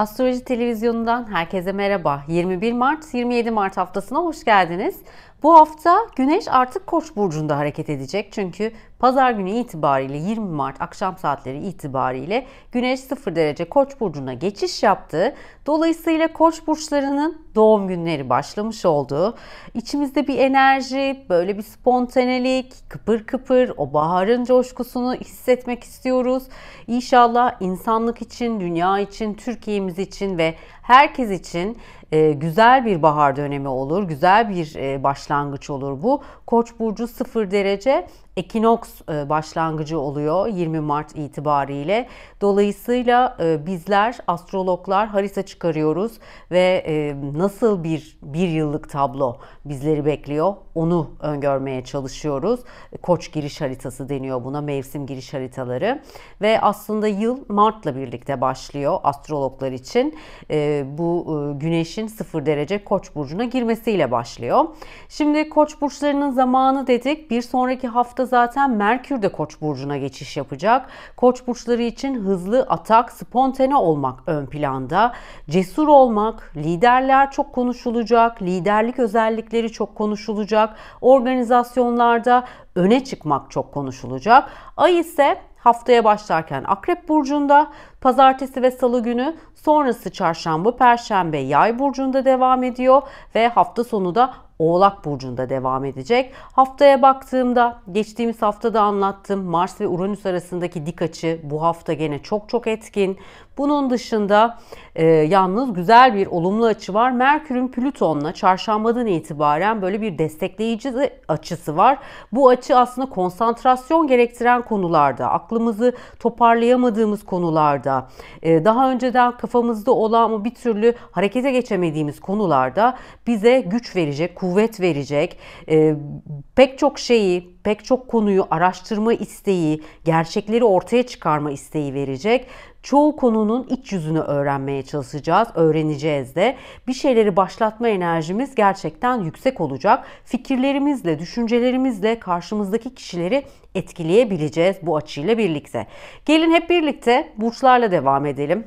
Astroloji Televizyonu'ndan herkese merhaba. 21 Mart 27 Mart haftasına hoş geldiniz. Bu hafta Güneş artık Koç burcunda hareket edecek. Çünkü pazar günü itibariyle 20 Mart akşam saatleri itibariyle Güneş 0 derece Koç burcuna geçiş yaptı. Dolayısıyla Koç burçlarının doğum günleri başlamış oldu. İçimizde bir enerji, böyle bir spontanelik, kıpır kıpır o baharın coşkusunu hissetmek istiyoruz. İnşallah insanlık için, dünya için, Türkiye'miz için ve herkes için e, güzel bir bahar dönemi olur, güzel bir e, başlangıç olur bu. Koç burcu 0 derece ekinoks e, başlangıcı oluyor 20 Mart itibariyle. Dolayısıyla e, bizler astrologlar harita çıkarıyoruz ve e, nasıl bir bir yıllık tablo bizleri bekliyor onu öngörmeye çalışıyoruz. Koç giriş haritası deniyor buna mevsim giriş haritaları ve aslında yıl Mart'la birlikte başlıyor astrologlar için. Bu güneşin 0 derece koç burcuna girmesiyle başlıyor. Şimdi koç burçlarının zamanı dedik. Bir sonraki hafta zaten Merkür de Koç burcuna geçiş yapacak. Koç burçları için hızlı atak, spontane olmak ön planda. Cesur olmak, liderler çok konuşulacak, liderlik özellikleri çok konuşulacak. Organizasyonlarda öne çıkmak çok konuşulacak. Ay ise haftaya başlarken Akrep burcunda, pazartesi ve salı günü, sonrası çarşamba, perşembe Yay burcunda devam ediyor ve hafta sonu da Oğlak Burcu'nda devam edecek. Haftaya baktığımda geçtiğimiz haftada anlattım. Mars ve Uranüs arasındaki dik açı bu hafta gene çok çok etkin. Bunun dışında e, yalnız güzel bir olumlu açı var. Merkür'ün Plüton'la çarşambadan itibaren böyle bir destekleyici açısı var. Bu açı aslında konsantrasyon gerektiren konularda, aklımızı toparlayamadığımız konularda, e, daha önceden kafamızda olan ama bir türlü harekete geçemediğimiz konularda bize güç verecek, kuvvet verecek, e, pek çok şeyi, pek çok konuyu araştırma isteği, gerçekleri ortaya çıkarma isteği verecek çoğu konunun iç yüzünü öğrenmeye çalışacağız, öğreneceğiz de. Bir şeyleri başlatma enerjimiz gerçekten yüksek olacak. Fikirlerimizle, düşüncelerimizle karşımızdaki kişileri etkileyebileceğiz bu açıyla birlikte. Gelin hep birlikte burçlarla devam edelim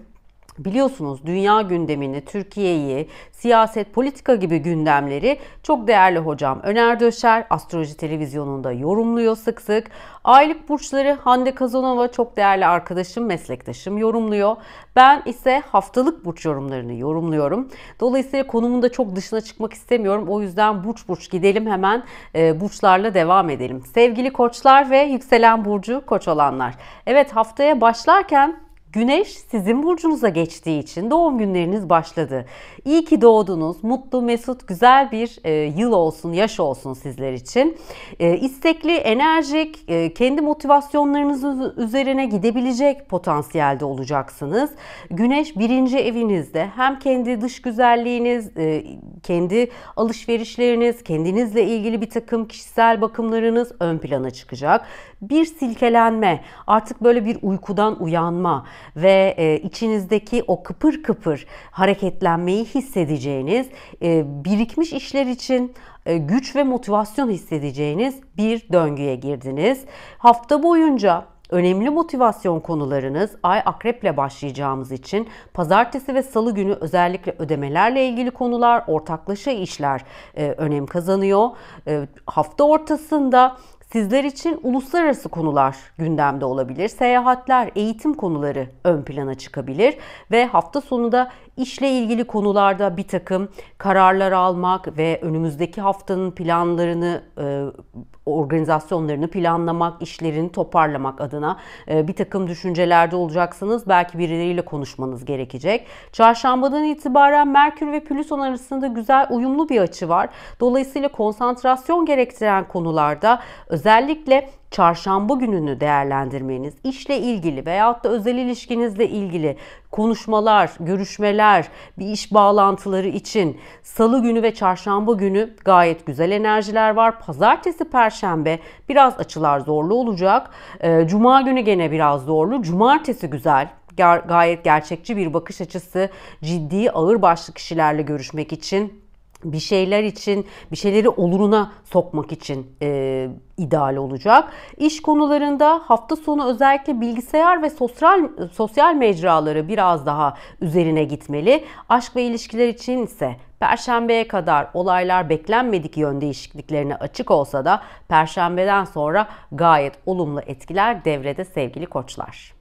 biliyorsunuz dünya gündemini, Türkiye'yi, siyaset, politika gibi gündemleri çok değerli hocam Öner Döşer Astroloji Televizyonu'nda yorumluyor sık sık. Aylık burçları Hande Kazanova çok değerli arkadaşım, meslektaşım yorumluyor. Ben ise haftalık burç yorumlarını yorumluyorum. Dolayısıyla konumunda çok dışına çıkmak istemiyorum. O yüzden burç burç gidelim hemen e, burçlarla devam edelim. Sevgili koçlar ve yükselen burcu koç olanlar. Evet haftaya başlarken Güneş sizin burcunuza geçtiği için doğum günleriniz başladı. İyi ki doğdunuz. Mutlu, mesut, güzel bir e, yıl olsun, yaş olsun sizler için. E, istekli, enerjik, e, kendi motivasyonlarınızın üzerine gidebilecek potansiyelde olacaksınız. Güneş birinci evinizde hem kendi dış güzelliğiniz, e, kendi alışverişleriniz, kendinizle ilgili bir takım kişisel bakımlarınız ön plana çıkacak. Bir silkelenme, artık böyle bir uykudan uyanma, ve e, içinizdeki o kıpır kıpır hareketlenmeyi hissedeceğiniz, e, birikmiş işler için e, güç ve motivasyon hissedeceğiniz bir döngüye girdiniz. Hafta boyunca önemli motivasyon konularınız Ay Akreple başlayacağımız için pazartesi ve salı günü özellikle ödemelerle ilgili konular, ortaklaşa işler e, önem kazanıyor. E, hafta ortasında Sizler için uluslararası konular gündemde olabilir, seyahatler, eğitim konuları ön plana çıkabilir ve hafta sonu da işle ilgili konularda bir takım kararlar almak ve önümüzdeki haftanın planlarını, e, organizasyonlarını planlamak, işlerini toparlamak adına e, bir takım düşüncelerde olacaksınız. Belki birileriyle konuşmanız gerekecek. Çarşambadan itibaren Merkür ve Plüton arasında güzel uyumlu bir açı var. Dolayısıyla konsantrasyon gerektiren konularda özellikle çarşamba gününü değerlendirmeniz, işle ilgili veyahut da özel ilişkinizle ilgili konuşmalar, görüşmeler, bir iş bağlantıları için salı günü ve çarşamba günü gayet güzel enerjiler var. Pazartesi, perşembe biraz açılar zorlu olacak. Ee, cuma günü gene biraz zorlu. Cumartesi güzel gayet gerçekçi bir bakış açısı, ciddi ağır başlı kişilerle görüşmek için bir şeyler için, bir şeyleri oluruna sokmak için e, ideal olacak. İş konularında hafta sonu özellikle bilgisayar ve sosyal sosyal mecraları biraz daha üzerine gitmeli. Aşk ve ilişkiler için ise Perşembeye kadar olaylar beklenmedik yön değişikliklerine açık olsa da perşembeden sonra gayet olumlu etkiler devrede sevgili koçlar.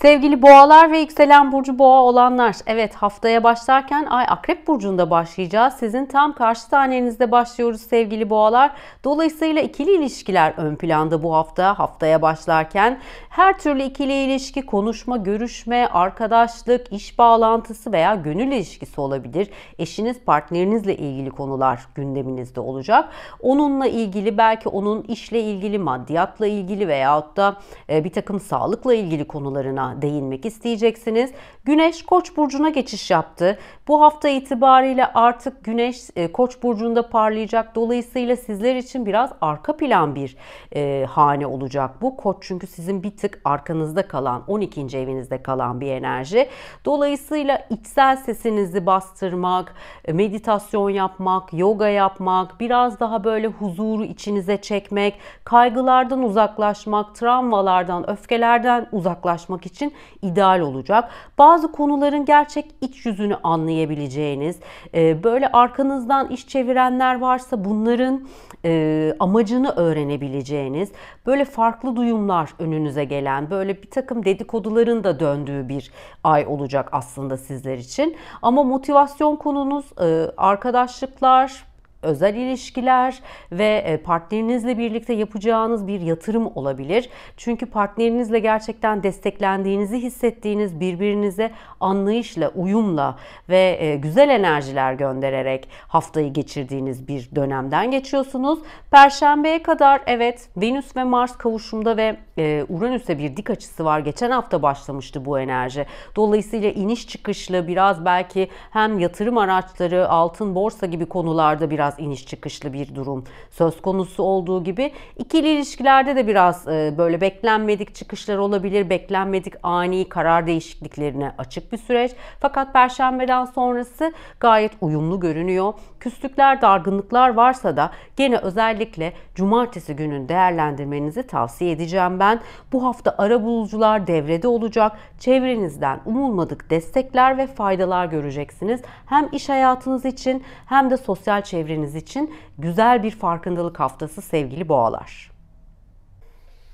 Sevgili boğalar ve yükselen burcu boğa olanlar. Evet haftaya başlarken ay akrep burcunda başlayacağız. Sizin tam karşı tanenizde başlıyoruz sevgili boğalar. Dolayısıyla ikili ilişkiler ön planda bu hafta haftaya başlarken. Her türlü ikili ilişki, konuşma, görüşme, arkadaşlık, iş bağlantısı veya gönül ilişkisi olabilir. Eşiniz partnerinizle ilgili konular gündeminizde olacak. Onunla ilgili belki onun işle ilgili, maddiyatla ilgili veyahut da e, bir takım sağlıkla ilgili konuların konularına değinmek isteyeceksiniz. Güneş Koç burcuna geçiş yaptı. Bu hafta itibariyle artık Güneş e, Koç burcunda parlayacak. Dolayısıyla sizler için biraz arka plan bir e, hane olacak bu. Koç çünkü sizin bir tık arkanızda kalan 12. evinizde kalan bir enerji. Dolayısıyla içsel sesinizi bastırmak, e, meditasyon yapmak, yoga yapmak, biraz daha böyle huzuru içinize çekmek, kaygılardan uzaklaşmak, travmalardan, öfkelerden uzaklaşmak için için ideal olacak. Bazı konuların gerçek iç yüzünü anlayabileceğiniz, e, böyle arkanızdan iş çevirenler varsa bunların e, amacını öğrenebileceğiniz, böyle farklı duyumlar önünüze gelen, böyle bir takım dedikoduların da döndüğü bir ay olacak aslında sizler için. Ama motivasyon konunuz, e, arkadaşlıklar, özel ilişkiler ve e, partnerinizle birlikte yapacağınız bir yatırım olabilir. Çünkü partnerinizle gerçekten desteklendiğinizi hissettiğiniz birbirinize anlayışla, uyumla ve e, güzel enerjiler göndererek haftayı geçirdiğiniz bir dönemden geçiyorsunuz. Perşembeye kadar evet Venüs ve Mars kavuşumda ve e, Uranüs'e bir dik açısı var. Geçen hafta başlamıştı bu enerji. Dolayısıyla iniş çıkışlı biraz belki hem yatırım araçları, altın, borsa gibi konularda biraz biraz iniş çıkışlı bir durum söz konusu olduğu gibi ikili ilişkilerde de biraz e, böyle beklenmedik çıkışlar olabilir. Beklenmedik ani karar değişikliklerine açık bir süreç. Fakat perşembeden sonrası gayet uyumlu görünüyor küslükler, dargınlıklar varsa da gene özellikle cumartesi günün değerlendirmenizi tavsiye edeceğim ben. Bu hafta ara bulucular devrede olacak. Çevrenizden umulmadık destekler ve faydalar göreceksiniz. Hem iş hayatınız için hem de sosyal çevreniz için güzel bir farkındalık haftası sevgili boğalar.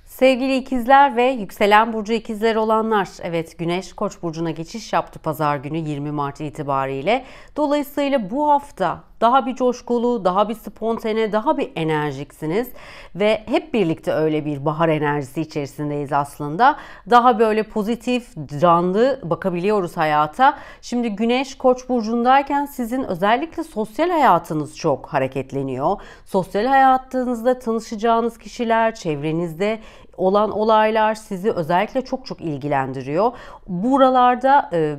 Sevgili ikizler ve yükselen burcu ikizler olanlar, evet Güneş Koç burcuna geçiş yaptı pazar günü 20 Mart itibariyle. Dolayısıyla bu hafta daha bir coşkulu, daha bir spontane, daha bir enerjiksiniz ve hep birlikte öyle bir bahar enerjisi içerisindeyiz aslında. Daha böyle pozitif, canlı bakabiliyoruz hayata. Şimdi Güneş Koç burcundayken sizin özellikle sosyal hayatınız çok hareketleniyor. Sosyal hayatınızda tanışacağınız kişiler, çevrenizde olan olaylar sizi özellikle çok çok ilgilendiriyor. Buralarda e,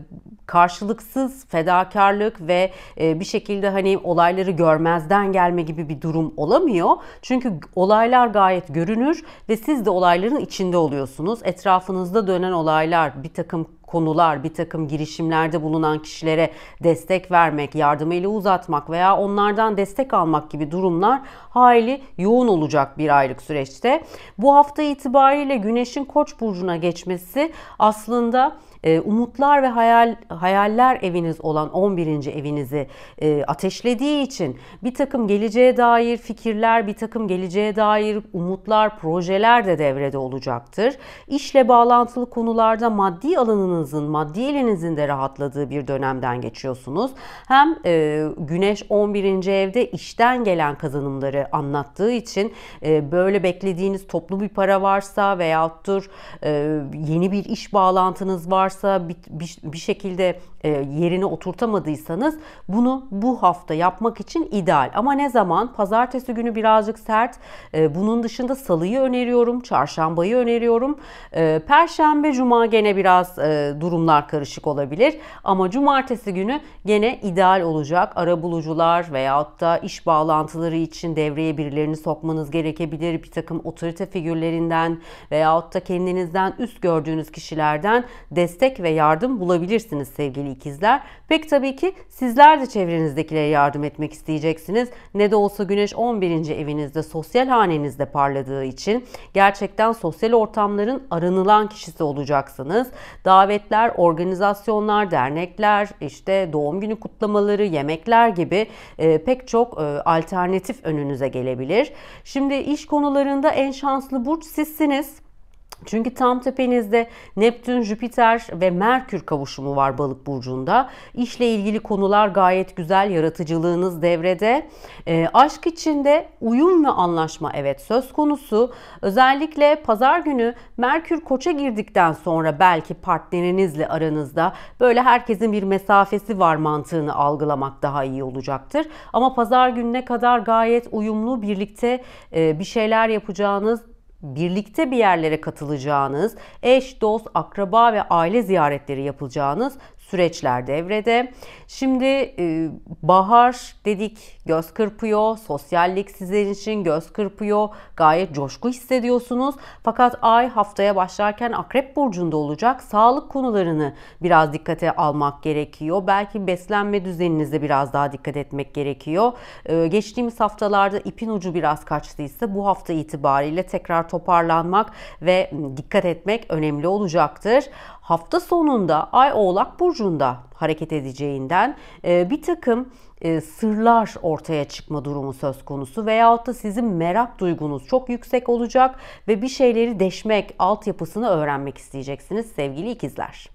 karşılıksız fedakarlık ve e, bir şekilde hani olayları görmezden gelme gibi bir durum olamıyor. Çünkü olaylar gayet görünür ve siz de olayların içinde oluyorsunuz. Etrafınızda dönen olaylar, bir takım konular, bir takım girişimlerde bulunan kişilere destek vermek, yardım eli uzatmak veya onlardan destek almak gibi durumlar hali yoğun olacak bir aylık süreçte. Bu hafta itibariyle Güneş'in Koç burcuna geçmesi aslında ee, umutlar ve hayal hayaller eviniz olan 11. evinizi e, ateşlediği için bir takım geleceğe dair fikirler, bir takım geleceğe dair umutlar, projeler de devrede olacaktır. İşle bağlantılı konularda maddi alanınızın, maddi elinizin de rahatladığı bir dönemden geçiyorsunuz. Hem e, Güneş 11. evde işten gelen kazanımları anlattığı için e, böyle beklediğiniz toplu bir para varsa veyahut e, yeni bir iş bağlantınız var varsa bir, bir, şekilde e, yerine oturtamadıysanız bunu bu hafta yapmak için ideal. Ama ne zaman? Pazartesi günü birazcık sert. E, bunun dışında salıyı öneriyorum, çarşambayı öneriyorum. E, Perşembe, cuma gene biraz e, durumlar karışık olabilir. Ama cumartesi günü gene ideal olacak. Ara bulucular veyahut da iş bağlantıları için devreye birilerini sokmanız gerekebilir. Bir takım otorite figürlerinden veyahut da kendinizden üst gördüğünüz kişilerden destek destek ve yardım bulabilirsiniz sevgili ikizler. Pek tabii ki sizler de çevrenizdekilere yardım etmek isteyeceksiniz. Ne de olsa güneş 11. evinizde sosyal hanenizde parladığı için gerçekten sosyal ortamların aranılan kişisi olacaksınız. Davetler, organizasyonlar, dernekler, işte doğum günü kutlamaları, yemekler gibi e, pek çok e, alternatif önünüze gelebilir. Şimdi iş konularında en şanslı burç sizsiniz. Çünkü tam tepenizde Neptün, Jüpiter ve Merkür kavuşumu var Balık burcunda. İşle ilgili konular gayet güzel, yaratıcılığınız devrede. E, aşk içinde uyum ve anlaşma evet söz konusu. Özellikle pazar günü Merkür Koç'a girdikten sonra belki partnerinizle aranızda böyle herkesin bir mesafesi var mantığını algılamak daha iyi olacaktır. Ama pazar gününe kadar gayet uyumlu birlikte e, bir şeyler yapacağınız, birlikte bir yerlere katılacağınız, eş, dost, akraba ve aile ziyaretleri yapılacağınız süreçler devrede. Şimdi e, bahar dedik göz kırpıyor, sosyallik sizin için göz kırpıyor, gayet coşku hissediyorsunuz. Fakat ay haftaya başlarken akrep burcunda olacak. Sağlık konularını biraz dikkate almak gerekiyor. Belki beslenme düzeninize biraz daha dikkat etmek gerekiyor. E, geçtiğimiz haftalarda ipin ucu biraz kaçtıysa bu hafta itibariyle tekrar toparlanmak ve dikkat etmek önemli olacaktır hafta sonunda Ay Oğlak Burcu'nda hareket edeceğinden e, bir takım e, sırlar ortaya çıkma durumu söz konusu veyahut da sizin merak duygunuz çok yüksek olacak ve bir şeyleri deşmek, altyapısını öğrenmek isteyeceksiniz sevgili ikizler.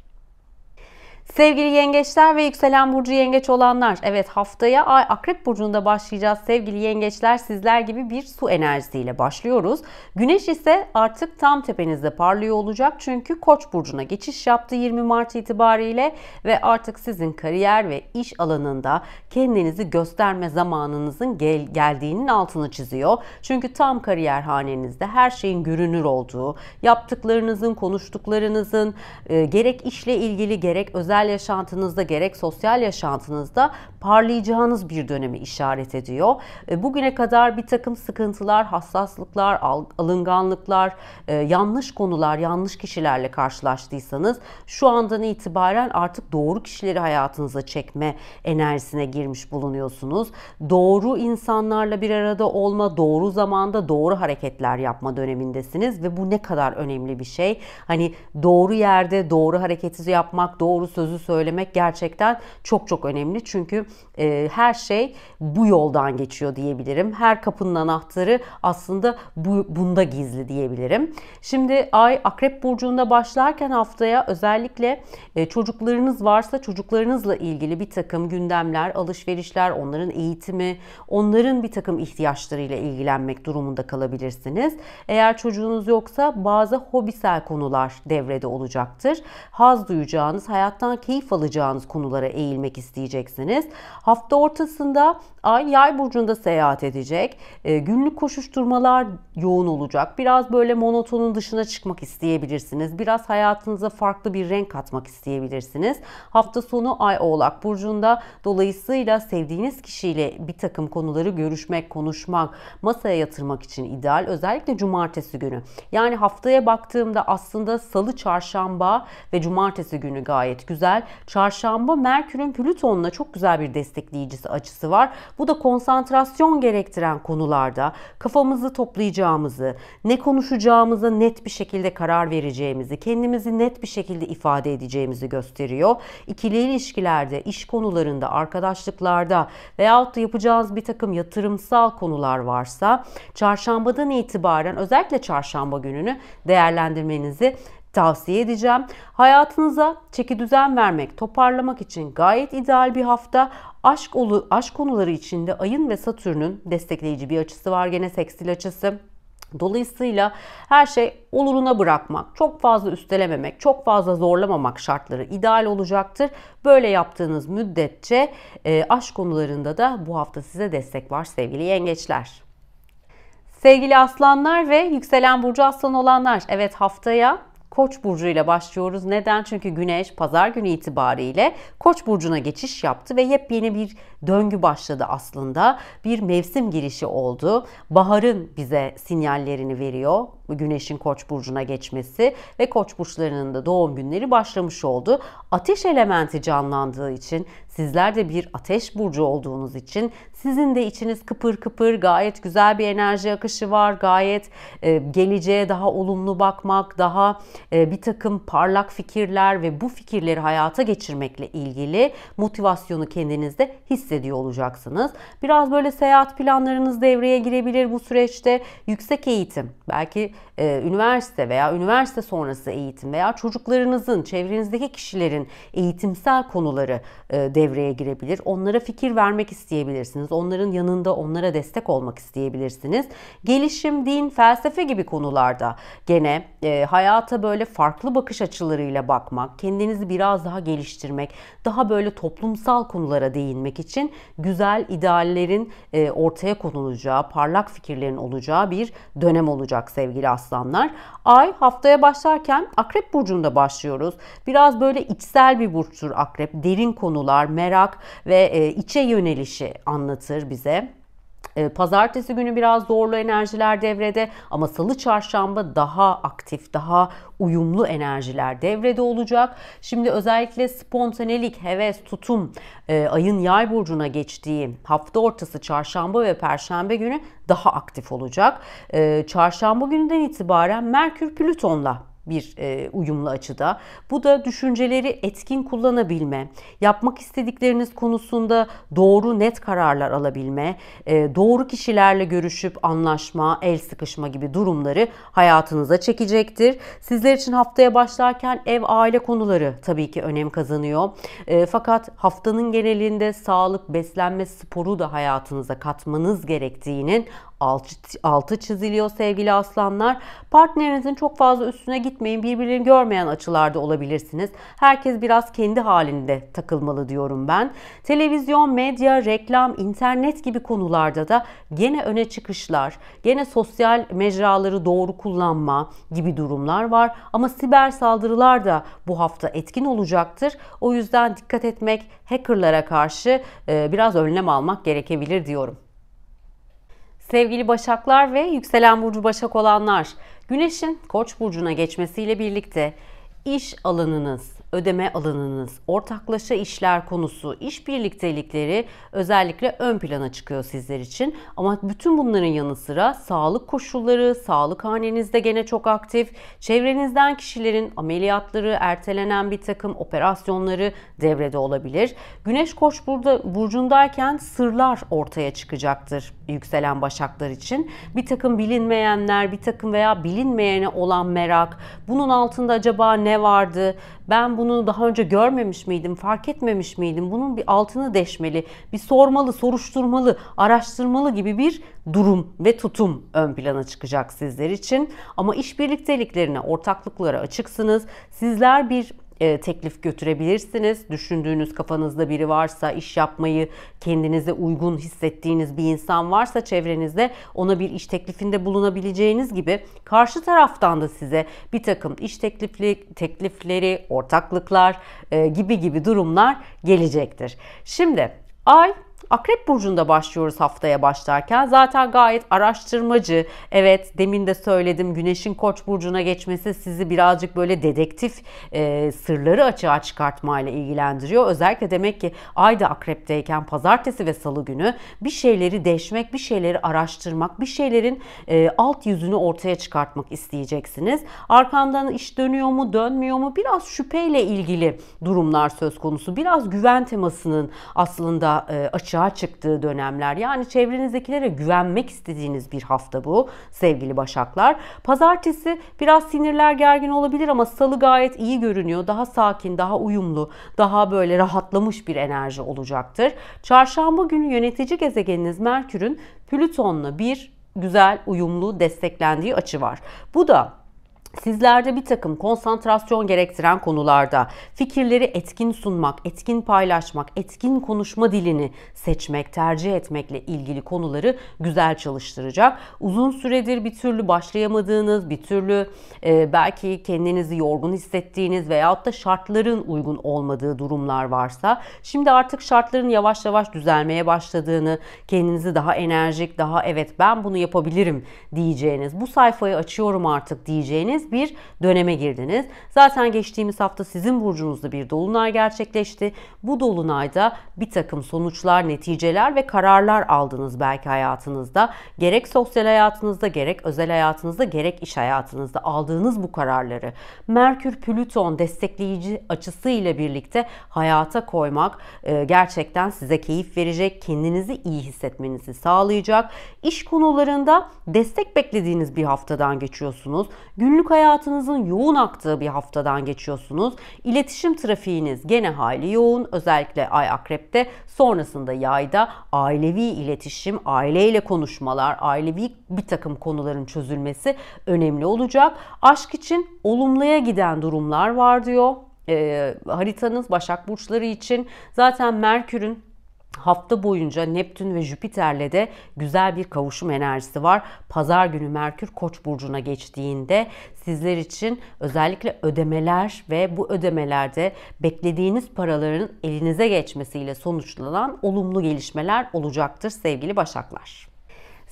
Sevgili yengeçler ve yükselen burcu yengeç olanlar. Evet haftaya ay akrep burcunda başlayacağız. Sevgili yengeçler sizler gibi bir su enerjisiyle başlıyoruz. Güneş ise artık tam tepenizde parlıyor olacak. Çünkü koç burcuna geçiş yaptı 20 Mart itibariyle. Ve artık sizin kariyer ve iş alanında kendinizi gösterme zamanınızın gel geldiğinin altını çiziyor. Çünkü tam kariyer hanenizde her şeyin görünür olduğu, yaptıklarınızın, konuştuklarınızın, e, gerek işle ilgili gerek özel özel yaşantınızda gerek sosyal yaşantınızda parlayacağınız bir dönemi işaret ediyor. E, bugüne kadar bir takım sıkıntılar, hassaslıklar, alınganlıklar, e, yanlış konular, yanlış kişilerle karşılaştıysanız şu andan itibaren artık doğru kişileri hayatınıza çekme enerjisine girmiş bulunuyorsunuz. Doğru insanlarla bir arada olma, doğru zamanda doğru hareketler yapma dönemindesiniz ve bu ne kadar önemli bir şey. Hani doğru yerde doğru hareketi yapmak, doğru sözü sözü söylemek gerçekten çok çok önemli. Çünkü e, her şey bu yoldan geçiyor diyebilirim. Her kapının anahtarı aslında bu, bunda gizli diyebilirim. Şimdi ay Akrep Burcu'nda başlarken haftaya özellikle e, çocuklarınız varsa çocuklarınızla ilgili bir takım gündemler, alışverişler, onların eğitimi, onların bir takım ihtiyaçlarıyla ilgilenmek durumunda kalabilirsiniz. Eğer çocuğunuz yoksa bazı hobisel konular devrede olacaktır. Haz duyacağınız, hayattan hayattan keyif alacağınız konulara eğilmek isteyeceksiniz. Hafta ortasında Ay yay burcunda seyahat edecek. E, günlük koşuşturmalar yoğun olacak. Biraz böyle monotonun dışına çıkmak isteyebilirsiniz. Biraz hayatınıza farklı bir renk katmak isteyebilirsiniz. Hafta sonu Ay Oğlak burcunda dolayısıyla sevdiğiniz kişiyle bir takım konuları görüşmek, konuşmak, masaya yatırmak için ideal. Özellikle cumartesi günü. Yani haftaya baktığımda aslında salı, çarşamba ve cumartesi günü gayet güzel güzel. Çarşamba Merkür'ün Plüton'la çok güzel bir destekleyicisi açısı var. Bu da konsantrasyon gerektiren konularda kafamızı toplayacağımızı, ne konuşacağımıza net bir şekilde karar vereceğimizi, kendimizi net bir şekilde ifade edeceğimizi gösteriyor. İkili ilişkilerde, iş konularında, arkadaşlıklarda veyahut da yapacağınız bir takım yatırımsal konular varsa çarşambadan itibaren özellikle çarşamba gününü değerlendirmenizi tavsiye edeceğim. Hayatınıza çeki düzen vermek, toparlamak için gayet ideal bir hafta. Aşk, olu, aşk konuları içinde ayın ve satürnün destekleyici bir açısı var. Gene seksil açısı. Dolayısıyla her şey oluruna bırakmak, çok fazla üstelememek, çok fazla zorlamamak şartları ideal olacaktır. Böyle yaptığınız müddetçe e, aşk konularında da bu hafta size destek var sevgili yengeçler. Sevgili aslanlar ve yükselen burcu aslan olanlar, evet haftaya Koç burcu ile başlıyoruz. Neden? Çünkü Güneş pazar günü itibariyle Koç burcuna geçiş yaptı ve yepyeni bir döngü başladı aslında. Bir mevsim girişi oldu. Baharın bize sinyallerini veriyor. Güneş'in Koç burcuna geçmesi ve Koç burçlarının da doğum günleri başlamış oldu. Ateş elementi canlandığı için sizler de bir ateş burcu olduğunuz için sizin de içiniz kıpır kıpır gayet güzel bir enerji akışı var. Gayet e, geleceğe daha olumlu bakmak, daha e, bir takım parlak fikirler ve bu fikirleri hayata geçirmekle ilgili motivasyonu kendinizde hissediyor olacaksınız. Biraz böyle seyahat planlarınız devreye girebilir bu süreçte. Yüksek eğitim, belki e, üniversite veya üniversite sonrası eğitim veya çocuklarınızın, çevrenizdeki kişilerin eğitimsel konuları e, devreye girebilir. Onlara fikir vermek isteyebilirsiniz. Onların yanında onlara destek olmak isteyebilirsiniz. Gelişim, din, felsefe gibi konularda gene e, hayata böyle farklı bakış açılarıyla bakmak, kendinizi biraz daha geliştirmek, daha böyle toplumsal konulara değinmek için güzel ideallerin e, ortaya konulacağı, parlak fikirlerin olacağı bir dönem olacak sevgili sevgili aslanlar. Ay haftaya başlarken Akrep Burcu'nda başlıyoruz. Biraz böyle içsel bir burçtur Akrep. Derin konular, merak ve e, içe yönelişi anlatır bize. Ee, pazartesi günü biraz zorlu enerjiler devrede ama salı çarşamba daha aktif, daha uyumlu enerjiler devrede olacak. Şimdi özellikle spontanelik, heves, tutum e, ayın yay burcuna geçtiği hafta ortası çarşamba ve perşembe günü daha aktif olacak. E, çarşamba gününden itibaren Merkür Plüton'la bir e, uyumlu açıda. Bu da düşünceleri etkin kullanabilme, yapmak istedikleriniz konusunda doğru net kararlar alabilme, e, doğru kişilerle görüşüp anlaşma, el sıkışma gibi durumları hayatınıza çekecektir. Sizler için haftaya başlarken ev aile konuları tabii ki önem kazanıyor. E, fakat haftanın genelinde sağlık, beslenme, sporu da hayatınıza katmanız gerektiğinin altı çiziliyor sevgili aslanlar. Partnerinizin çok fazla üstüne gitmeyin. Birbirini görmeyen açılarda olabilirsiniz. Herkes biraz kendi halinde takılmalı diyorum ben. Televizyon, medya, reklam, internet gibi konularda da gene öne çıkışlar, gene sosyal mecraları doğru kullanma gibi durumlar var. Ama siber saldırılar da bu hafta etkin olacaktır. O yüzden dikkat etmek, hackerlara karşı e, biraz önlem almak gerekebilir diyorum. Sevgili Başaklar ve yükselen burcu Başak olanlar, Güneş'in Koç burcuna geçmesiyle birlikte iş alanınız, ödeme alanınız, ortaklaşa işler konusu, iş birliktelikleri özellikle ön plana çıkıyor sizler için. Ama bütün bunların yanı sıra sağlık koşulları, sağlık hanenizde gene çok aktif, çevrenizden kişilerin ameliyatları, ertelenen bir takım operasyonları devrede olabilir. Güneş Koç burada burcundayken sırlar ortaya çıkacaktır yükselen başaklar için. Bir takım bilinmeyenler, bir takım veya bilinmeyene olan merak, bunun altında acaba ne vardı? Ben bu bunu daha önce görmemiş miydim, fark etmemiş miydim? Bunun bir altını deşmeli, bir sormalı, soruşturmalı, araştırmalı gibi bir durum ve tutum ön plana çıkacak sizler için. Ama iş birlikteliklerine, ortaklıklara açıksınız. Sizler bir e, teklif götürebilirsiniz. Düşündüğünüz kafanızda biri varsa, iş yapmayı kendinize uygun hissettiğiniz bir insan varsa çevrenizde ona bir iş teklifinde bulunabileceğiniz gibi karşı taraftan da size bir takım iş teklifli, teklifleri, ortaklıklar e, gibi gibi durumlar gelecektir. Şimdi ay Akrep Burcu'nda başlıyoruz haftaya başlarken. Zaten gayet araştırmacı. Evet demin de söyledim Güneş'in Koç Burcu'na geçmesi sizi birazcık böyle dedektif e, sırları açığa çıkartmayla ilgilendiriyor. Özellikle demek ki ay da akrepteyken pazartesi ve salı günü bir şeyleri deşmek, bir şeyleri araştırmak, bir şeylerin e, alt yüzünü ortaya çıkartmak isteyeceksiniz. Arkandan iş dönüyor mu, dönmüyor mu? Biraz şüpheyle ilgili durumlar söz konusu. Biraz güven temasının aslında e, açığa açığa çıktığı dönemler. Yani çevrenizdekilere güvenmek istediğiniz bir hafta bu sevgili Başaklar. Pazartesi biraz sinirler gergin olabilir ama salı gayet iyi görünüyor. Daha sakin, daha uyumlu, daha böyle rahatlamış bir enerji olacaktır. Çarşamba günü yönetici gezegeniniz Merkür'ün Plüton'la bir güzel, uyumlu, desteklendiği açı var. Bu da Sizlerde bir takım konsantrasyon gerektiren konularda fikirleri etkin sunmak, etkin paylaşmak, etkin konuşma dilini seçmek, tercih etmekle ilgili konuları güzel çalıştıracak. Uzun süredir bir türlü başlayamadığınız, bir türlü e, belki kendinizi yorgun hissettiğiniz veyahut da şartların uygun olmadığı durumlar varsa şimdi artık şartların yavaş yavaş düzelmeye başladığını, kendinizi daha enerjik, daha evet ben bunu yapabilirim diyeceğiniz, bu sayfayı açıyorum artık diyeceğiniz edeceğiniz bir döneme girdiniz. Zaten geçtiğimiz hafta sizin burcunuzda bir dolunay gerçekleşti. Bu dolunayda bir takım sonuçlar, neticeler ve kararlar aldınız belki hayatınızda. Gerek sosyal hayatınızda, gerek özel hayatınızda, gerek iş hayatınızda aldığınız bu kararları Merkür Plüton destekleyici açısıyla birlikte hayata koymak e, gerçekten size keyif verecek, kendinizi iyi hissetmenizi sağlayacak. İş konularında destek beklediğiniz bir haftadan geçiyorsunuz. Günlük hayatınızın yoğun aktığı bir haftadan geçiyorsunuz. İletişim trafiğiniz gene hali yoğun. Özellikle Ay Akrep'te sonrasında Yay'da ailevi iletişim, aileyle konuşmalar, ailevi bir takım konuların çözülmesi önemli olacak. Aşk için olumluya giden durumlar var diyor. E, haritanız Başak Burçları için zaten Merkür'ün Hafta boyunca Neptün ve Jüpiter'le de güzel bir kavuşum enerjisi var. Pazar günü Merkür Koç burcuna geçtiğinde sizler için özellikle ödemeler ve bu ödemelerde beklediğiniz paraların elinize geçmesiyle sonuçlanan olumlu gelişmeler olacaktır sevgili Başaklar.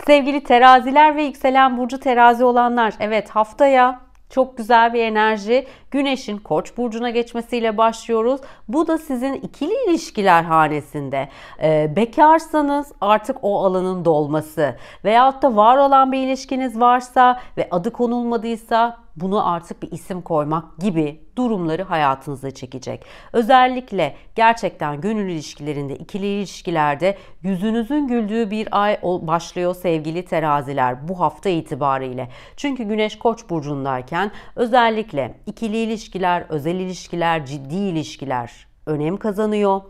Sevgili teraziler ve yükselen burcu terazi olanlar, evet haftaya çok güzel bir enerji. Güneşin Koç burcuna geçmesiyle başlıyoruz. Bu da sizin ikili ilişkiler hanesinde. Ee, bekarsanız artık o alanın dolması veyahut da var olan bir ilişkiniz varsa ve adı konulmadıysa bunu artık bir isim koymak gibi durumları hayatınıza çekecek. Özellikle gerçekten gönül ilişkilerinde, ikili ilişkilerde yüzünüzün güldüğü bir ay başlıyor sevgili teraziler bu hafta itibariyle. Çünkü Güneş Koç burcundayken özellikle ikili ilişkiler, özel ilişkiler, ciddi ilişkiler önem kazanıyor.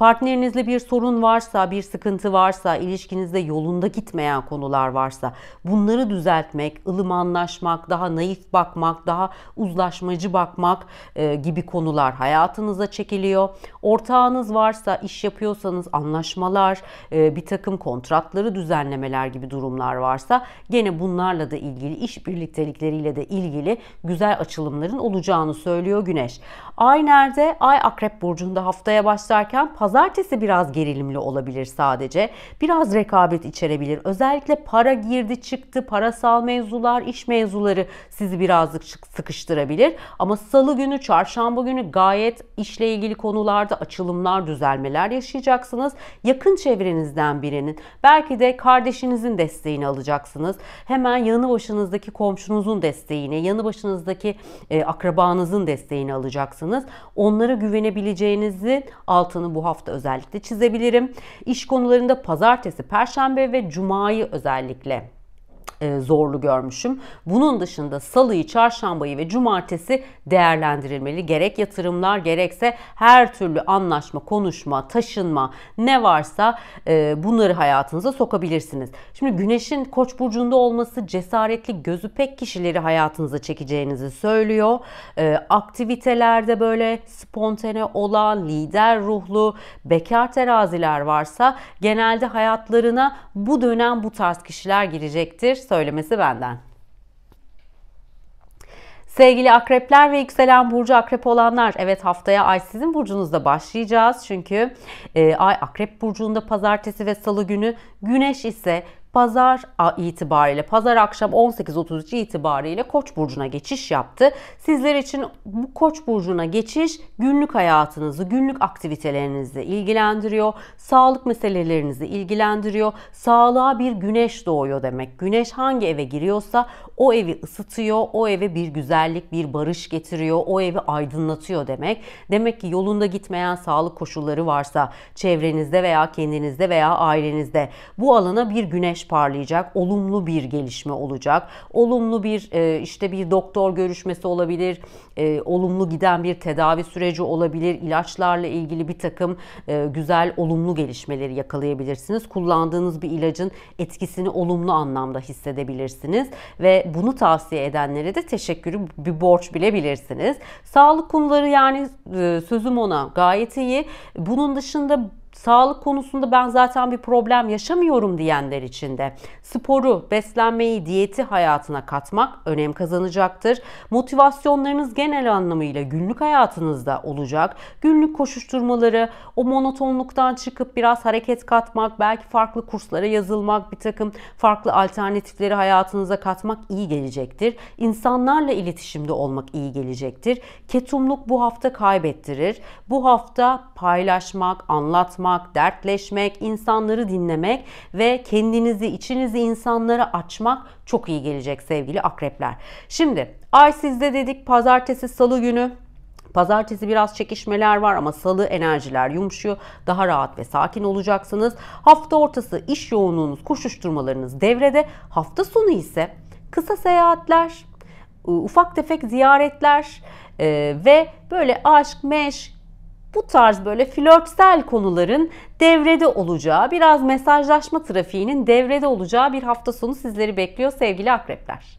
Partnerinizle bir sorun varsa, bir sıkıntı varsa, ilişkinizde yolunda gitmeyen konular varsa bunları düzeltmek, ılımanlaşmak, daha naif bakmak, daha uzlaşmacı bakmak e, gibi konular hayatınıza çekiliyor. Ortağınız varsa, iş yapıyorsanız anlaşmalar, e, bir takım kontratları düzenlemeler gibi durumlar varsa gene bunlarla da ilgili, iş birliktelikleriyle de ilgili güzel açılımların olacağını söylüyor Güneş. Ay nerede? Ay Akrep Burcu'nda haftaya başlarken pazar Pazartesi biraz gerilimli olabilir sadece. Biraz rekabet içerebilir. Özellikle para girdi çıktı, parasal mevzular, iş mevzuları sizi birazcık sıkıştırabilir. Ama salı günü, çarşamba günü gayet işle ilgili konularda açılımlar, düzelmeler yaşayacaksınız. Yakın çevrenizden birinin, belki de kardeşinizin desteğini alacaksınız. Hemen yanı başınızdaki komşunuzun desteğini, yanı başınızdaki e, akrabanızın desteğini alacaksınız. Onlara güvenebileceğinizi altını bu hafta hafta özellikle çizebilirim. İş konularında pazartesi, perşembe ve cumayı özellikle e, zorlu görmüşüm. Bunun dışında salıyı, çarşambayı ve cumartesi değerlendirilmeli. Gerek yatırımlar gerekse her türlü anlaşma, konuşma, taşınma ne varsa e, bunları hayatınıza sokabilirsiniz. Şimdi güneşin koç burcunda olması cesaretli gözü pek kişileri hayatınıza çekeceğinizi söylüyor. E, aktivitelerde böyle spontane olan, lider ruhlu, bekar teraziler varsa genelde hayatlarına bu dönem bu tarz kişiler girecektir söylemesi benden. Sevgili akrepler ve yükselen burcu akrep olanlar evet haftaya ay sizin burcunuzda başlayacağız. Çünkü e, ay akrep burcunda pazartesi ve salı günü güneş ise pazar itibariyle pazar akşam 18.33 itibariyle Koç burcuna geçiş yaptı. Sizler için bu Koç burcuna geçiş günlük hayatınızı, günlük aktivitelerinizi ilgilendiriyor. Sağlık meselelerinizi ilgilendiriyor. Sağlığa bir güneş doğuyor demek. Güneş hangi eve giriyorsa o evi ısıtıyor, o eve bir güzellik, bir barış getiriyor, o evi aydınlatıyor demek. Demek ki yolunda gitmeyen sağlık koşulları varsa çevrenizde veya kendinizde veya ailenizde bu alana bir güneş güneş parlayacak, olumlu bir gelişme olacak. Olumlu bir e, işte bir doktor görüşmesi olabilir, e, olumlu giden bir tedavi süreci olabilir, ilaçlarla ilgili bir takım e, güzel olumlu gelişmeleri yakalayabilirsiniz. Kullandığınız bir ilacın etkisini olumlu anlamda hissedebilirsiniz ve bunu tavsiye edenlere de teşekkürü bir borç bilebilirsiniz. Sağlık konuları yani sözüm ona gayet iyi. Bunun dışında Sağlık konusunda ben zaten bir problem yaşamıyorum diyenler için de sporu, beslenmeyi, diyeti hayatına katmak önem kazanacaktır. Motivasyonlarınız genel anlamıyla günlük hayatınızda olacak. Günlük koşuşturmaları, o monotonluktan çıkıp biraz hareket katmak, belki farklı kurslara yazılmak, bir takım farklı alternatifleri hayatınıza katmak iyi gelecektir. İnsanlarla iletişimde olmak iyi gelecektir. Ketumluk bu hafta kaybettirir. Bu hafta paylaşmak, anlatmak, konuşmak, dertleşmek, insanları dinlemek ve kendinizi, içinizi insanlara açmak çok iyi gelecek sevgili akrepler. Şimdi ay sizde dedik pazartesi salı günü Pazartesi biraz çekişmeler var ama salı enerjiler yumuşuyor. Daha rahat ve sakin olacaksınız. Hafta ortası iş yoğunluğunuz, koşuşturmalarınız devrede. Hafta sonu ise kısa seyahatler, ufak tefek ziyaretler e, ve böyle aşk, meş bu tarz böyle flörtsel konuların devrede olacağı, biraz mesajlaşma trafiğinin devrede olacağı bir hafta sonu sizleri bekliyor sevgili akrepler.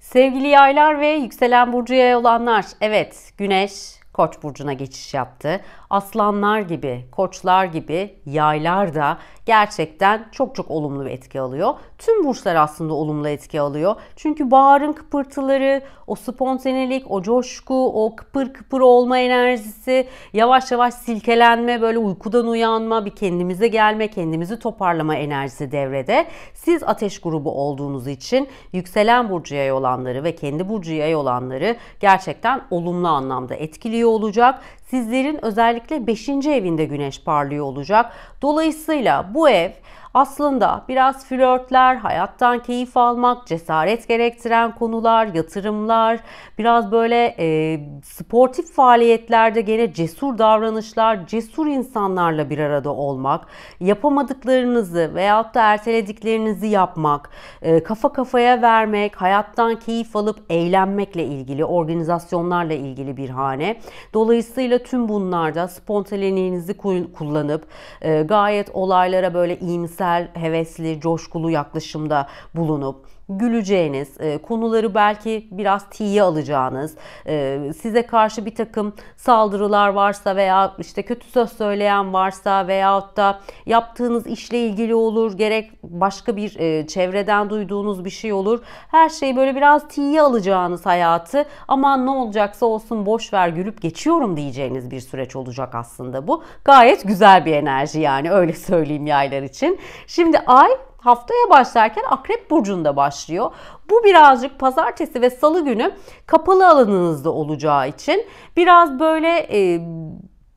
Sevgili yaylar ve yükselen burcu yay olanlar, evet güneş Koç burcuna geçiş yaptı. Aslanlar gibi, koçlar gibi yaylar da gerçekten çok çok olumlu bir etki alıyor tüm burçlar aslında olumlu etki alıyor. Çünkü baharın kıpırtıları, o spontanelik, o coşku, o kıpır kıpır olma enerjisi, yavaş yavaş silkelenme, böyle uykudan uyanma, bir kendimize gelme, kendimizi toparlama enerjisi devrede. Siz ateş grubu olduğunuz için yükselen burcu yay olanları ve kendi burcu yay olanları gerçekten olumlu anlamda etkiliyor olacak. Sizlerin özellikle 5. evinde güneş parlıyor olacak. Dolayısıyla bu ev aslında biraz flörtler, hayattan keyif almak, cesaret gerektiren konular, yatırımlar, biraz böyle e, sportif faaliyetlerde gene cesur davranışlar, cesur insanlarla bir arada olmak, yapamadıklarınızı veyahut da ertelediklerinizi yapmak, e, kafa kafaya vermek, hayattan keyif alıp eğlenmekle ilgili, organizasyonlarla ilgili bir hane. Dolayısıyla tüm bunlarda spontaneliğinizi kullanıp e, gayet olaylara böyle iyimser iyimser, hevesli, coşkulu yaklaşımda bulunup güleceğiniz, e, konuları belki biraz tiye alacağınız, e, size karşı bir takım saldırılar varsa veya işte kötü söz söyleyen varsa veyahut da yaptığınız işle ilgili olur, gerek başka bir e, çevreden duyduğunuz bir şey olur. Her şeyi böyle biraz tiye alacağınız hayatı ama ne olacaksa olsun boş ver gülüp geçiyorum diyeceğiniz bir süreç olacak aslında bu. Gayet güzel bir enerji yani öyle söyleyeyim yaylar için. Şimdi ay haftaya başlarken Akrep Burcu'nda başlıyor. Bu birazcık pazartesi ve salı günü kapalı alanınızda olacağı için biraz böyle e,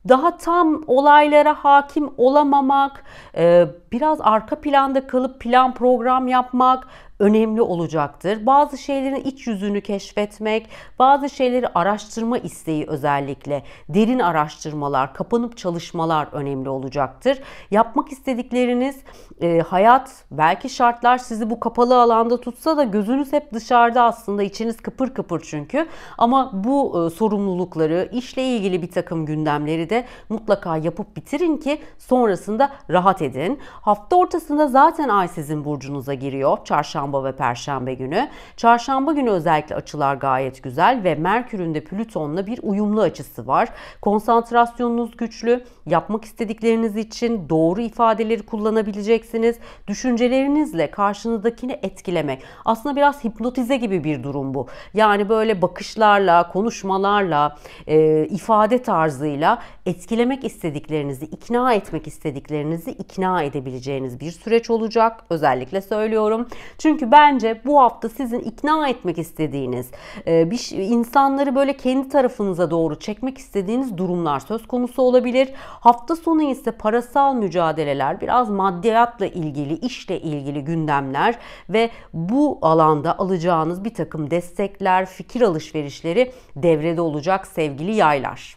daha tam olaylara hakim olamamak, e, biraz arka planda kalıp plan program yapmak, önemli olacaktır. Bazı şeylerin iç yüzünü keşfetmek, bazı şeyleri araştırma isteği özellikle derin araştırmalar, kapanıp çalışmalar önemli olacaktır. Yapmak istedikleriniz e, hayat, belki şartlar sizi bu kapalı alanda tutsa da gözünüz hep dışarıda aslında içiniz kıpır kıpır çünkü. Ama bu e, sorumlulukları, işle ilgili bir takım gündemleri de mutlaka yapıp bitirin ki sonrasında rahat edin. Hafta ortasında zaten ay sizin burcunuza giriyor. Çarşamba çarşamba ve perşembe günü. Çarşamba günü özellikle açılar gayet güzel ve Merkür'ün de Plüton'la bir uyumlu açısı var. Konsantrasyonunuz güçlü, yapmak istedikleriniz için doğru ifadeleri kullanabileceksiniz. Düşüncelerinizle karşınızdakini etkilemek. Aslında biraz hipnotize gibi bir durum bu. Yani böyle bakışlarla, konuşmalarla, e, ifade tarzıyla etkilemek istediklerinizi, ikna etmek istediklerinizi ikna edebileceğiniz bir süreç olacak. Özellikle söylüyorum. Çünkü çünkü bence bu hafta sizin ikna etmek istediğiniz, e, bir insanları böyle kendi tarafınıza doğru çekmek istediğiniz durumlar söz konusu olabilir. Hafta sonu ise parasal mücadeleler, biraz maddiyatla ilgili, işle ilgili gündemler ve bu alanda alacağınız bir takım destekler, fikir alışverişleri devrede olacak sevgili yaylar.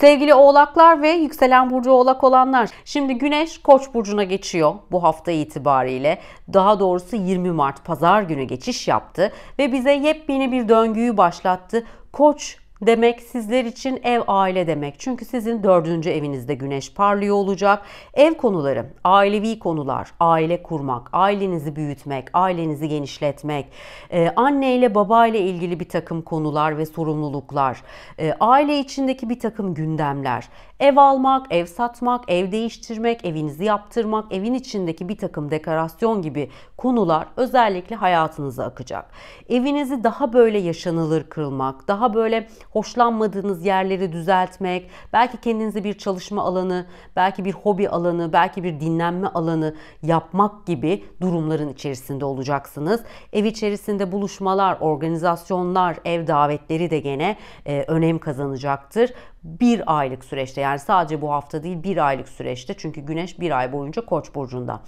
Sevgili oğlaklar ve yükselen burcu oğlak olanlar. Şimdi güneş koç burcuna geçiyor bu hafta itibariyle. Daha doğrusu 20 Mart pazar günü geçiş yaptı ve bize yepyeni bir döngüyü başlattı. Koç demek sizler için ev aile demek. Çünkü sizin dördüncü evinizde güneş parlıyor olacak. Ev konuları, ailevi konular, aile kurmak, ailenizi büyütmek, ailenizi genişletmek, e, anne ile baba ile ilgili bir takım konular ve sorumluluklar, e, aile içindeki bir takım gündemler, ev almak, ev satmak, ev değiştirmek, evinizi yaptırmak, evin içindeki bir takım dekorasyon gibi konular özellikle hayatınıza akacak. Evinizi daha böyle yaşanılır kılmak, daha böyle hoşlanmadığınız yerleri düzeltmek, belki kendinize bir çalışma alanı, belki bir hobi alanı, belki bir dinlenme alanı yapmak gibi durumların içerisinde olacaksınız. Ev içerisinde buluşmalar, organizasyonlar, ev davetleri de gene e, önem kazanacaktır bir aylık süreçte yani sadece bu hafta değil bir aylık süreçte çünkü güneş bir ay boyunca koç burcunda.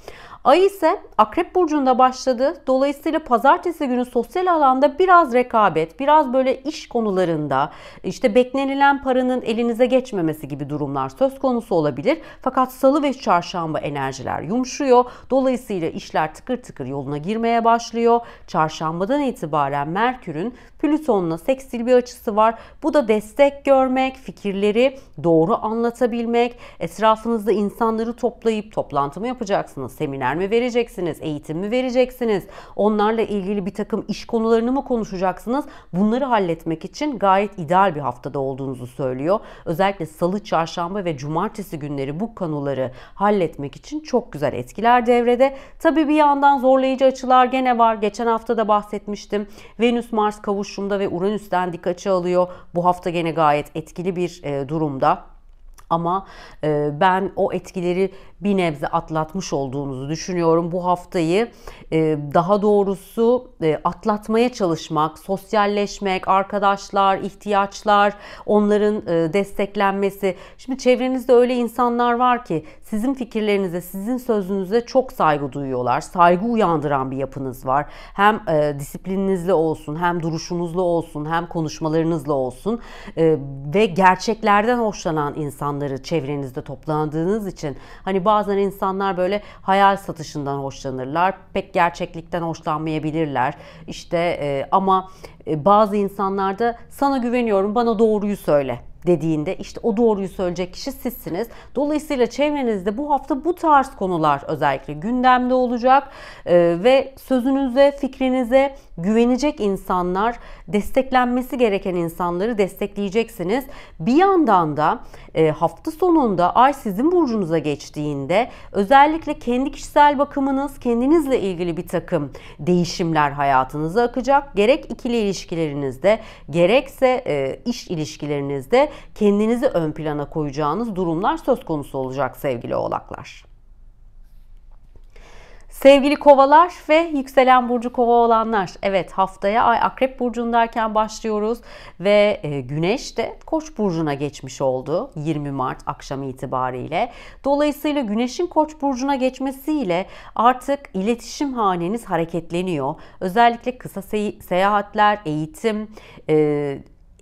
Ay ise akrep burcunda başladı. Dolayısıyla pazartesi günü sosyal alanda biraz rekabet, biraz böyle iş konularında işte beklenilen paranın elinize geçmemesi gibi durumlar söz konusu olabilir. Fakat salı ve çarşamba enerjiler yumuşuyor. Dolayısıyla işler tıkır tıkır yoluna girmeye başlıyor. Çarşambadan itibaren Merkür'ün Plüton'la seksil bir açısı var. Bu da destek görmek, fikirleri doğru anlatabilmek, etrafınızda insanları toplayıp toplantı mı yapacaksınız, seminer mi vereceksiniz, eğitim mi vereceksiniz, onlarla ilgili bir takım iş konularını mı konuşacaksınız? Bunları halletmek için gayet ideal bir haftada olduğunuzu söylüyor. Özellikle salı, çarşamba ve cumartesi günleri bu konuları halletmek için çok güzel etkiler devrede. Tabii bir yandan zorlayıcı açılar gene var. Geçen hafta da bahsetmiştim. Venüs Mars kavuşumu oluşumda ve Uranüs'ten dikkat alıyor. Bu hafta gene gayet etkili bir e, durumda. Ama e, ben o etkileri bir nebze atlatmış olduğunuzu düşünüyorum. Bu haftayı e, daha doğrusu e, atlatmaya çalışmak, sosyalleşmek, arkadaşlar, ihtiyaçlar, onların e, desteklenmesi. Şimdi çevrenizde öyle insanlar var ki sizin fikirlerinize, sizin sözünüze çok saygı duyuyorlar. Saygı uyandıran bir yapınız var. Hem e, disiplininizle olsun, hem duruşunuzla olsun, hem konuşmalarınızla olsun e, ve gerçeklerden hoşlanan insan insanları çevrenizde toplandığınız için hani bazen insanlar böyle hayal satışından hoşlanırlar. Pek gerçeklikten hoşlanmayabilirler. İşte e, ama e, bazı insanlarda sana güveniyorum bana doğruyu söyle dediğinde işte o doğruyu söyleyecek kişi sizsiniz. Dolayısıyla çevrenizde bu hafta bu tarz konular özellikle gündemde olacak ee, ve sözünüze, fikrinize güvenecek insanlar, desteklenmesi gereken insanları destekleyeceksiniz. Bir yandan da e, hafta sonunda ay sizin burcunuza geçtiğinde özellikle kendi kişisel bakımınız, kendinizle ilgili bir takım değişimler hayatınıza akacak. Gerek ikili ilişkilerinizde, gerekse e, iş ilişkilerinizde kendinizi ön plana koyacağınız durumlar söz konusu olacak sevgili oğlaklar. Sevgili kovalar ve yükselen burcu kova olanlar. Evet haftaya ay akrep burcundayken başlıyoruz ve e, güneş de koç burcuna geçmiş oldu 20 Mart akşamı itibariyle. Dolayısıyla güneşin koç burcuna geçmesiyle artık iletişim haneniz hareketleniyor. Özellikle kısa seyahatler, eğitim, e,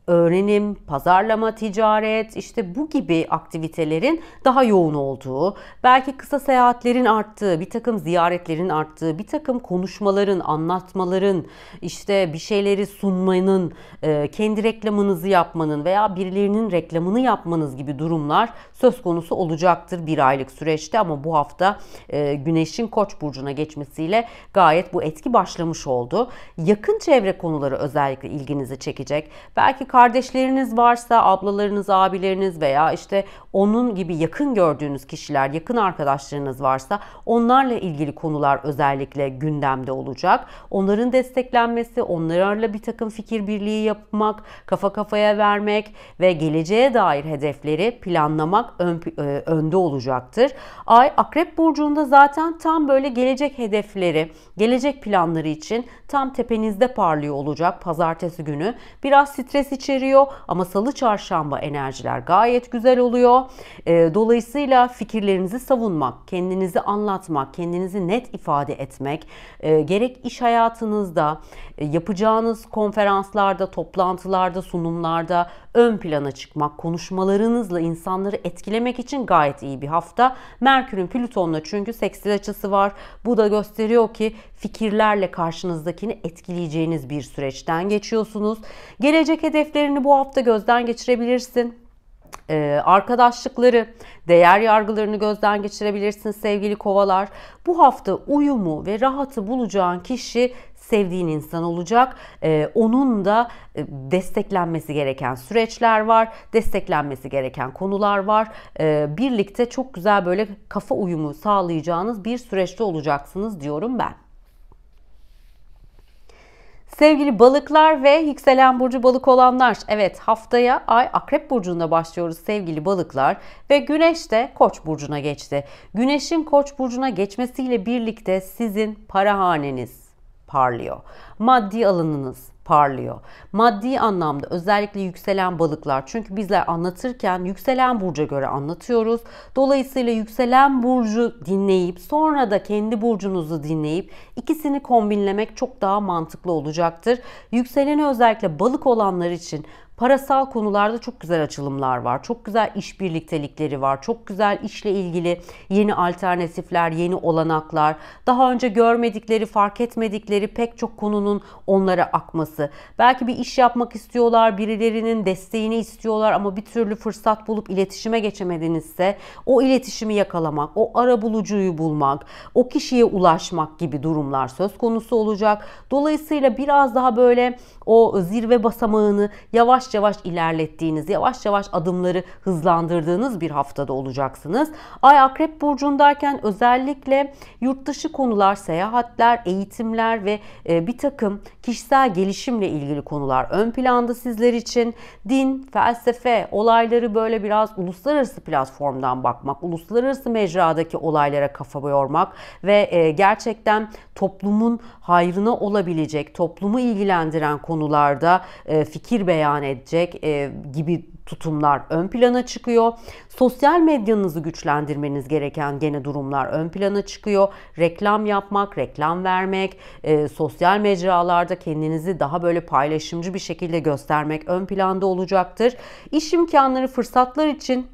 öğrenim, pazarlama, ticaret işte bu gibi aktivitelerin daha yoğun olduğu, belki kısa seyahatlerin arttığı, bir takım ziyaretlerin arttığı, bir takım konuşmaların, anlatmaların, işte bir şeyleri sunmanın, e, kendi reklamınızı yapmanın veya birilerinin reklamını yapmanız gibi durumlar söz konusu olacaktır bir aylık süreçte ama bu hafta e, Güneş'in Koç burcuna geçmesiyle gayet bu etki başlamış oldu. Yakın çevre konuları özellikle ilginizi çekecek. Belki kardeşleriniz varsa ablalarınız, abileriniz veya işte onun gibi yakın gördüğünüz kişiler, yakın arkadaşlarınız varsa onlarla ilgili konular özellikle gündemde olacak. Onların desteklenmesi, onlarla bir takım fikir birliği yapmak, kafa kafaya vermek ve geleceğe dair hedefleri planlamak ön, e, önde olacaktır. Ay Akrep Burcu'nda zaten tam böyle gelecek hedefleri, gelecek planları için tam tepenizde parlıyor olacak pazartesi günü. Biraz stres için içeriyor ama salı çarşamba enerjiler gayet güzel oluyor. Ee, dolayısıyla fikirlerinizi savunmak, kendinizi anlatmak, kendinizi net ifade etmek e, gerek iş hayatınızda e, yapacağınız konferanslarda, toplantılarda, sunumlarda ön plana çıkmak, konuşmalarınızla insanları etkilemek için gayet iyi bir hafta. Merkür'ün Plüton'la çünkü seksil açısı var. Bu da gösteriyor ki fikirlerle karşınızdakini etkileyeceğiniz bir süreçten geçiyorsunuz. Gelecek hedef hedeflerini bu hafta gözden geçirebilirsin. Ee, arkadaşlıkları, değer yargılarını gözden geçirebilirsin sevgili kovalar. Bu hafta uyumu ve rahatı bulacağın kişi sevdiğin insan olacak. Ee, onun da e, desteklenmesi gereken süreçler var, desteklenmesi gereken konular var. Ee, birlikte çok güzel böyle kafa uyumu sağlayacağınız bir süreçte olacaksınız diyorum ben. Sevgili balıklar ve yükselen burcu balık olanlar. Evet haftaya ay akrep burcunda başlıyoruz sevgili balıklar ve güneş de koç burcuna geçti. Güneşin koç burcuna geçmesiyle birlikte sizin para parahaneniz parlıyor. Maddi alanınız, parlıyor. Maddi anlamda özellikle yükselen balıklar çünkü bizler anlatırken yükselen burca göre anlatıyoruz. Dolayısıyla yükselen burcu dinleyip sonra da kendi burcunuzu dinleyip ikisini kombinlemek çok daha mantıklı olacaktır. Yükseleni özellikle balık olanlar için parasal konularda çok güzel açılımlar var. Çok güzel iş birliktelikleri var. Çok güzel işle ilgili yeni alternatifler, yeni olanaklar, daha önce görmedikleri, fark etmedikleri pek çok konunun onlara akması. Belki bir iş yapmak istiyorlar, birilerinin desteğini istiyorlar ama bir türlü fırsat bulup iletişime geçemedinizse o iletişimi yakalamak, o ara bulucuyu bulmak, o kişiye ulaşmak gibi durumlar söz konusu olacak. Dolayısıyla biraz daha böyle o zirve basamağını yavaş yavaş ilerlettiğiniz, yavaş yavaş adımları hızlandırdığınız bir haftada olacaksınız. Ay Akrep Burcu'ndayken özellikle yurt dışı konular, seyahatler, eğitimler ve e, bir takım kişisel gelişimle ilgili konular ön planda sizler için. Din, felsefe, olayları böyle biraz uluslararası platformdan bakmak, uluslararası mecradaki olaylara kafa yormak ve e, gerçekten toplumun hayrına olabilecek, toplumu ilgilendiren konular konularda e, fikir beyan edecek e, gibi tutumlar ön plana çıkıyor. Sosyal medyanızı güçlendirmeniz gereken gene durumlar ön plana çıkıyor. Reklam yapmak, reklam vermek, e, sosyal mecralarda kendinizi daha böyle paylaşımcı bir şekilde göstermek ön planda olacaktır. İş imkanları, fırsatlar için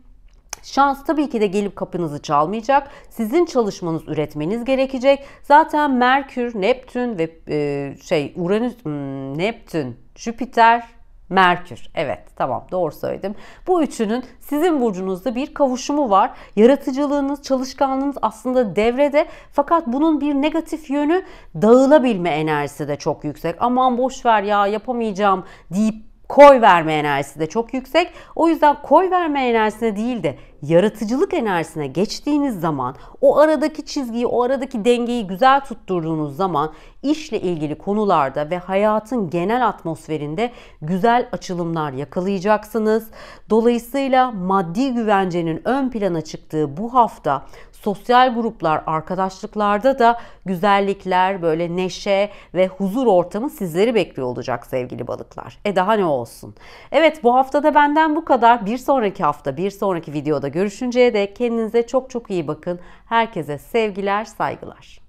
Şans tabii ki de gelip kapınızı çalmayacak. Sizin çalışmanız, üretmeniz gerekecek. Zaten Merkür, Neptün ve e, şey Uranüs, hmm, Neptün, Jüpiter, Merkür. Evet tamam doğru söyledim. Bu üçünün sizin burcunuzda bir kavuşumu var. Yaratıcılığınız, çalışkanlığınız aslında devrede. Fakat bunun bir negatif yönü dağılabilme enerjisi de çok yüksek. Aman boş ver ya yapamayacağım deyip koy verme enerjisi de çok yüksek. O yüzden koy verme enerjisine değil de yaratıcılık enerjisine geçtiğiniz zaman o aradaki çizgiyi, o aradaki dengeyi güzel tutturduğunuz zaman işle ilgili konularda ve hayatın genel atmosferinde güzel açılımlar yakalayacaksınız. Dolayısıyla maddi güvencenin ön plana çıktığı bu hafta sosyal gruplar, arkadaşlıklarda da güzellikler, böyle neşe ve huzur ortamı sizleri bekliyor olacak sevgili balıklar. E daha ne olsun. Evet bu haftada benden bu kadar. Bir sonraki hafta, bir sonraki videoda görüşünceye dek kendinize çok çok iyi bakın. Herkese sevgiler, saygılar.